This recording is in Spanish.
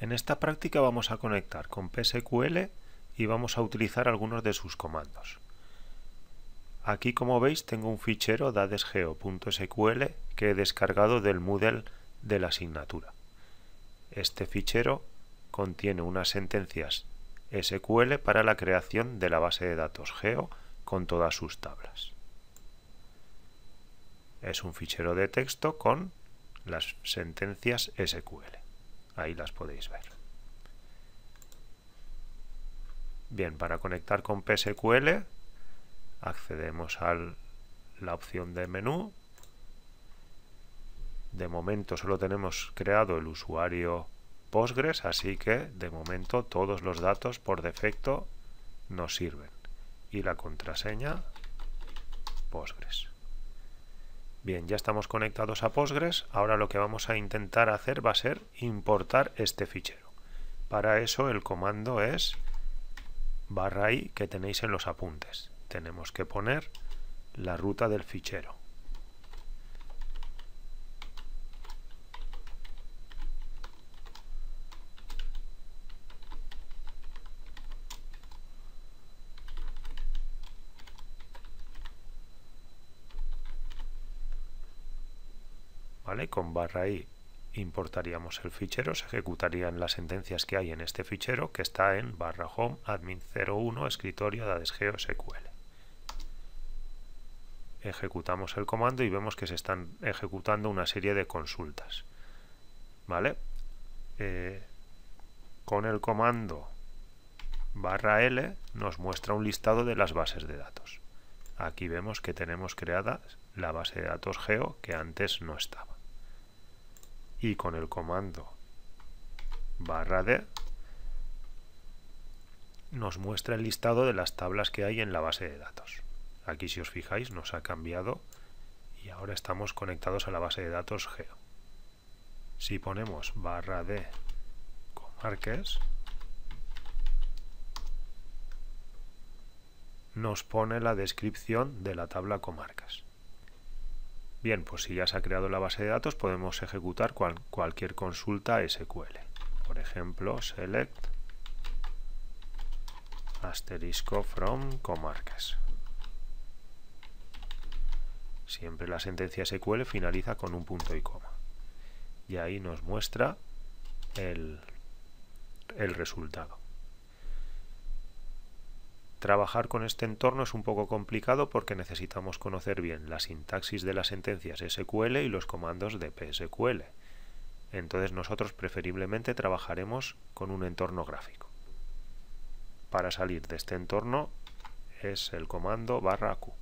En esta práctica vamos a conectar con PSQL y vamos a utilizar algunos de sus comandos. Aquí como veis tengo un fichero dadesgeo.sql que he descargado del Moodle de la asignatura. Este fichero contiene unas sentencias SQL para la creación de la base de datos Geo con todas sus tablas. Es un fichero de texto con las sentencias SQL. Ahí las podéis ver. Bien, para conectar con PSQL accedemos a la opción de menú. De momento solo tenemos creado el usuario Postgres, así que de momento todos los datos por defecto nos sirven. Y la contraseña Postgres. Bien, ya estamos conectados a Postgres. Ahora lo que vamos a intentar hacer va a ser importar este fichero. Para eso el comando es barra i que tenéis en los apuntes. Tenemos que poner la ruta del fichero. Con barra i importaríamos el fichero, se ejecutarían las sentencias que hay en este fichero que está en barra home admin 01 escritorio de SQL. Ejecutamos el comando y vemos que se están ejecutando una serie de consultas. ¿Vale? Eh, con el comando barra L nos muestra un listado de las bases de datos. Aquí vemos que tenemos creada la base de datos geo que antes no estaba y con el comando barra D nos muestra el listado de las tablas que hay en la base de datos. Aquí si os fijáis nos ha cambiado y ahora estamos conectados a la base de datos Geo. Si ponemos barra D comarques, nos pone la descripción de la tabla comarcas. Bien, pues si ya se ha creado la base de datos, podemos ejecutar cualquier consulta SQL. Por ejemplo, select asterisco from comarcas, Siempre la sentencia SQL finaliza con un punto y coma. Y ahí nos muestra el resultado. Trabajar con este entorno es un poco complicado porque necesitamos conocer bien la sintaxis de las sentencias SQL y los comandos de PSQL. Entonces nosotros preferiblemente trabajaremos con un entorno gráfico. Para salir de este entorno es el comando barra Q.